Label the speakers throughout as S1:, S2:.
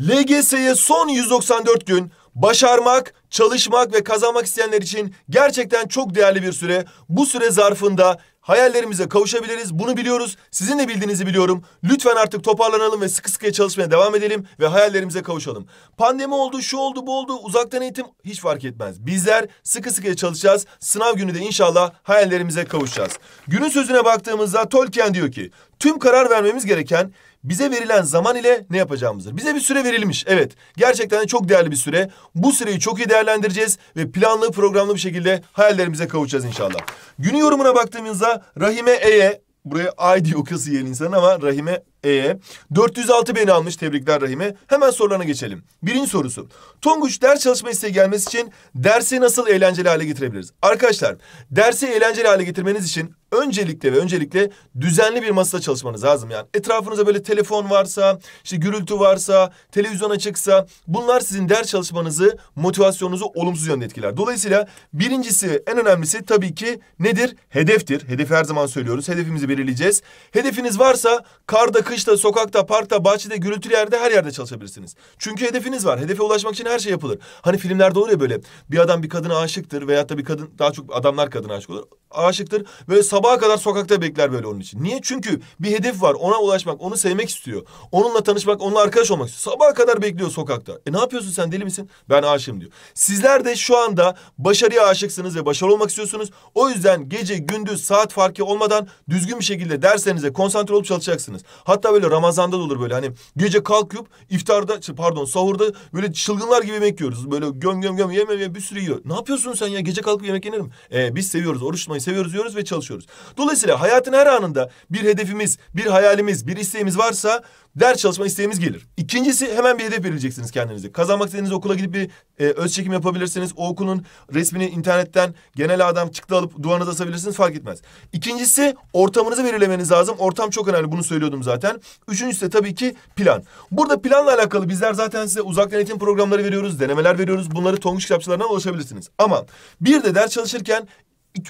S1: LGS'ye son 194 gün başarmak, çalışmak ve kazanmak isteyenler için gerçekten çok değerli bir süre. Bu süre zarfında hayallerimize kavuşabiliriz. Bunu biliyoruz. Sizin de bildiğinizi biliyorum. Lütfen artık toparlanalım ve sıkı sıkıya çalışmaya devam edelim ve hayallerimize kavuşalım. Pandemi oldu, şu oldu, bu oldu, uzaktan eğitim hiç fark etmez. Bizler sıkı sıkıya çalışacağız. Sınav günü de inşallah hayallerimize kavuşacağız. Günün sözüne baktığımızda Tolkien diyor ki, tüm karar vermemiz gereken bize verilen zaman ile ne yapacağımızdır. Bize bir süre verilmiş. Evet. Gerçekten de çok değerli bir süre. Bu süreyi çok iyi değerlendireceğiz ve planlı programlı bir şekilde hayallerimize kavuşacağız inşallah. Günü yorumuna baktığımızda Rahime E'ye buraya ay diyor kız yiyen insan ama Rahime e ee, 406 beni almış tebrikler Rahim'e. Hemen sorularına geçelim. Birinci sorusu. Tonguç ders çalışma isteği gelmesi için dersi nasıl eğlenceli hale getirebiliriz? Arkadaşlar dersi eğlenceli hale getirmeniz için öncelikle ve öncelikle düzenli bir masada çalışmanız lazım yani. Etrafınıza böyle telefon varsa, işte gürültü varsa, televizyon açıksa bunlar sizin ders çalışmanızı, motivasyonunuzu olumsuz yönde etkiler. Dolayısıyla birincisi en önemlisi tabii ki nedir? Hedeftir. Hedefi her zaman söylüyoruz. Hedefimizi belirleyeceğiz. Hedefiniz varsa karda kışta, sokakta, parkta, bahçede, gürültülü yerde her yerde çalışabilirsiniz. Çünkü hedefiniz var. Hedefe ulaşmak için her şey yapılır. Hani filmlerde olur böyle bir adam bir kadına aşıktır veyahut da bir kadın daha çok adamlar kadına aşık olur aşıktır ve sabaha kadar sokakta bekler böyle onun için. Niye? Çünkü bir hedef var. Ona ulaşmak, onu sevmek istiyor. Onunla tanışmak, onunla arkadaş olmak istiyor. Sabaha kadar bekliyor sokakta. E ne yapıyorsun sen deli misin? Ben aşığım diyor. Sizler de şu anda başarıya aşıksınız ve başarılı olmak istiyorsunuz. O yüzden gece gündüz saat farkı olmadan düzgün bir şekilde derslerinize konsantre olup çalışacaksınız. Hatta böyle Ramazan'da da olur böyle hani gece kalkıp iftarda şey, pardon sahurda böyle çılgınlar gibi yemek yiyoruz. Böyle göm göm göm yeme yeme bir sürü yiyor. Ne yapıyorsun sen ya? Gece kalkıp yemek yenir E, biz seviyoruz. Oruç tutmayı yapmayı seviyoruz diyoruz ve çalışıyoruz. Dolayısıyla hayatın her anında bir hedefimiz, bir hayalimiz, bir isteğimiz varsa ders çalışma isteğimiz gelir. İkincisi hemen bir hedef belirleyeceksiniz kendinize. Kazanmak istediğiniz okula gidip bir e, öz çekim yapabilirsiniz. O okulun resmini internetten genel adam çıktı alıp duvarınıza asabilirsiniz fark etmez. İkincisi ortamınızı belirlemeniz lazım. Ortam çok önemli bunu söylüyordum zaten. Üçüncüsü de tabii ki plan. Burada planla alakalı bizler zaten size uzak denetim programları veriyoruz, denemeler veriyoruz. Bunları Tonguç kitapçılarından ulaşabilirsiniz. Ama bir de ders çalışırken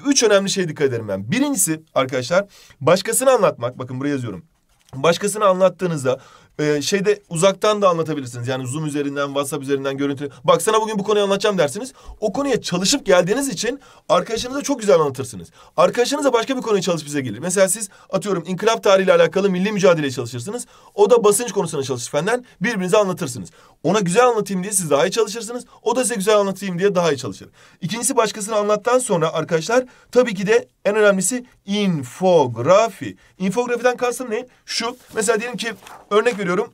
S1: üç önemli şey dikkat ederim ben. Birincisi arkadaşlar başkasını anlatmak. Bakın buraya yazıyorum. Başkasını anlattığınızda ee, şeyde uzaktan da anlatabilirsiniz. Yani Zoom üzerinden, WhatsApp üzerinden görüntü. Baksana bugün bu konuyu anlatacağım dersiniz. O konuya çalışıp geldiğiniz için arkadaşınıza çok güzel anlatırsınız. Arkadaşınıza başka bir konuya çalış bize gelir. Mesela siz atıyorum inkılap tarihiyle alakalı milli mücadeleye çalışırsınız. O da basınç konusuna çalışır fenden. Birbirinize anlatırsınız. Ona güzel anlatayım diye siz daha iyi çalışırsınız. O da size güzel anlatayım diye daha iyi çalışır. İkincisi başkasını anlattan sonra arkadaşlar tabii ki de en önemlisi infografi. İnfografiden kastım ne? Şu. Mesela diyelim ki örnek veriyorum.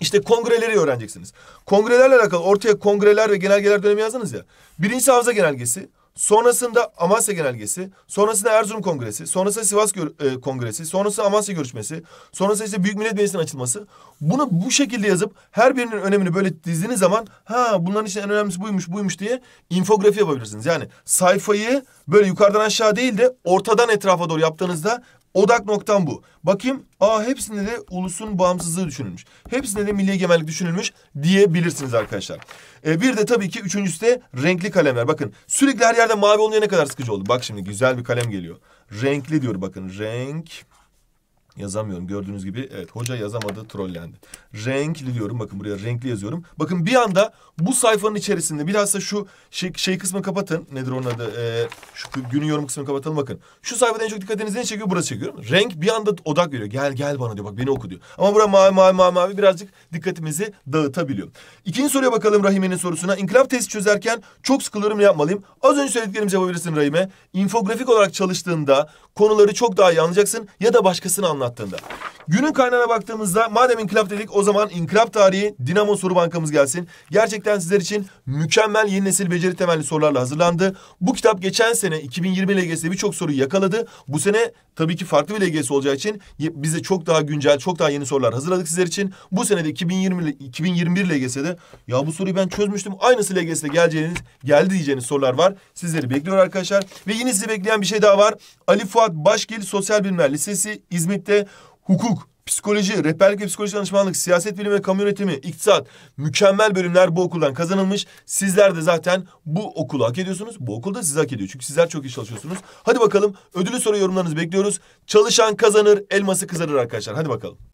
S1: İşte kongreleri öğreneceksiniz. Kongrelerle alakalı ortaya kongreler ve genelgeler dönemi yazdınız ya. Birinci havza genelgesi. Sonrasında Amasya Genelgesi, sonrasında Erzurum Kongresi, sonrasında Sivas e, Kongresi, sonrasında Amasya Görüşmesi, sonrasında işte Büyük Millet Meclisi'nin açılması. Bunu bu şekilde yazıp her birinin önemini böyle dizdiğiniz zaman ha bunların için en önemlisi buymuş buymuş diye infografi yapabilirsiniz. Yani sayfayı böyle yukarıdan aşağı değil de ortadan etrafa doğru yaptığınızda Odak noktam bu. Bakayım aa hepsinde de ulusun bağımsızlığı düşünülmüş. Hepsinde de milli egemenlik düşünülmüş diyebilirsiniz arkadaşlar. Ee, bir de tabii ki üçüncüsü de renkli kalemler. Bakın sürekli her yerde mavi olunca ne kadar sıkıcı oldu. Bak şimdi güzel bir kalem geliyor. Renkli diyor bakın renk Yazamıyorum gördüğünüz gibi. Evet hoca yazamadı trollendi. Renkli diyorum bakın buraya renkli yazıyorum. Bakın bir anda bu sayfanın içerisinde bilhassa şu şey, şey kısmını kapatın. Nedir onun adı? Ee, şu günün yorum kısmını kapatalım bakın. Şu sayfada en çok dikkatinizi ne çekiyor? Burası çekiyor. Renk bir anda odak veriyor. Gel gel bana diyor bak beni oku diyor. Ama burada mavi mavi mavi mavi birazcık dikkatimizi dağıtabiliyor. İkinci soruya bakalım Rahime'nin sorusuna. İnkılap testi çözerken çok sıkılırım yapmalıyım? Az önce söylediklerimizi yapabilirsin Rahime. İnfografik olarak çalıştığında konuları çok daha iyi anlayacaksın ya da başkasını anlayacaksın Natanda. Günün kaynağına baktığımızda madem inkılap dedik o zaman inkılap tarihi Dinamo soru bankamız gelsin. Gerçekten sizler için mükemmel yeni nesil beceri temelli sorularla hazırlandı. Bu kitap geçen sene 2020 LGS'de birçok soruyu yakaladı. Bu sene tabii ki farklı bir LGS olacağı için bize çok daha güncel, çok daha yeni sorular hazırladık sizler için. Bu sene de 2020 2021 LGS'de ya bu soruyu ben çözmüştüm. Aynısı LGS'de geleceğiniz, geldi diyeceğiniz sorular var. Sizleri bekliyor arkadaşlar. Ve yine sizi bekleyen bir şey daha var. Ali Fuat Başgil Sosyal Bilimler Lisesi İzmit'te hukuk, psikoloji, rehberlik ve psikoloji danışmanlık, siyaset bilimi ve kamu yönetimi, iktisat mükemmel bölümler bu okuldan kazanılmış. Sizler de zaten bu okulu hak ediyorsunuz. Bu okul da sizi hak ediyor. Çünkü sizler çok iyi çalışıyorsunuz. Hadi bakalım ödülü soru yorumlarınızı bekliyoruz. Çalışan kazanır, elması kızarır arkadaşlar. Hadi bakalım.